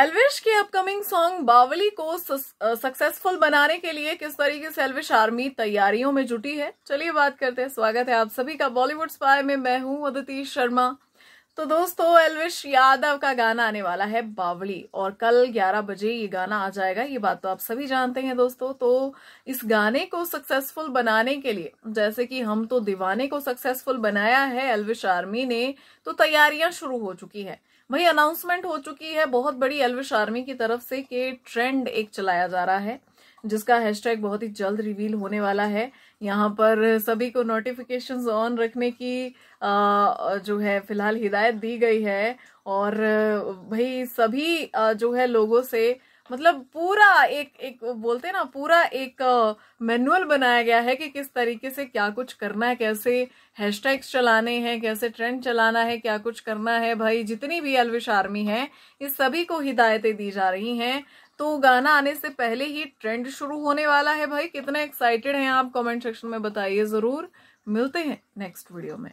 एलविश के upcoming song बावली को सक्सेसफुल uh, बनाने के लिए किस तरीके से एलविश आर्मी तैयारियों में जुटी है चलिए बात करते हैं स्वागत है आप सभी का बॉलीवुड स्पाय में मैं हूं अदिति शर्मा तो दोस्तों एलविश यादव का गाना आने वाला है बावली और कल 11 बजे ये गाना आ जाएगा ये बात तो आप सभी जानते हैं दोस्तों तो इस गाने को सक्सेसफुल बनाने के लिए जैसे कि हम तो दीवाने को सक्सेसफुल बनाया है एलविश आर्मी ने तो तैयारियां शुरू हो चुकी है वही अनाउंसमेंट हो चुकी है बहुत बड़ी एलविश आर्मी की तरफ से कि ट्रेंड एक चलाया जा रहा है जिसका हैशटैग बहुत ही जल्द रिवील होने वाला है यहाँ पर सभी को नोटिफिकेशंस ऑन रखने की जो है फिलहाल हिदायत दी गई है और भाई सभी जो है लोगों से मतलब पूरा एक एक बोलते हैं ना पूरा एक मैनुअल बनाया गया है कि किस तरीके से क्या कुछ करना है कैसे हैशटैग्स चलाने हैं कैसे ट्रेंड चलाना है क्या कुछ करना है भाई जितनी भी अलविश आर्मी है इस सभी को हिदायतें दी जा रही हैं तो गाना आने से पहले ही ट्रेंड शुरू होने वाला है भाई कितना एक्साइटेड हैं आप कमेंट सेक्शन में बताइए ज़रूर मिलते हैं नेक्स्ट वीडियो में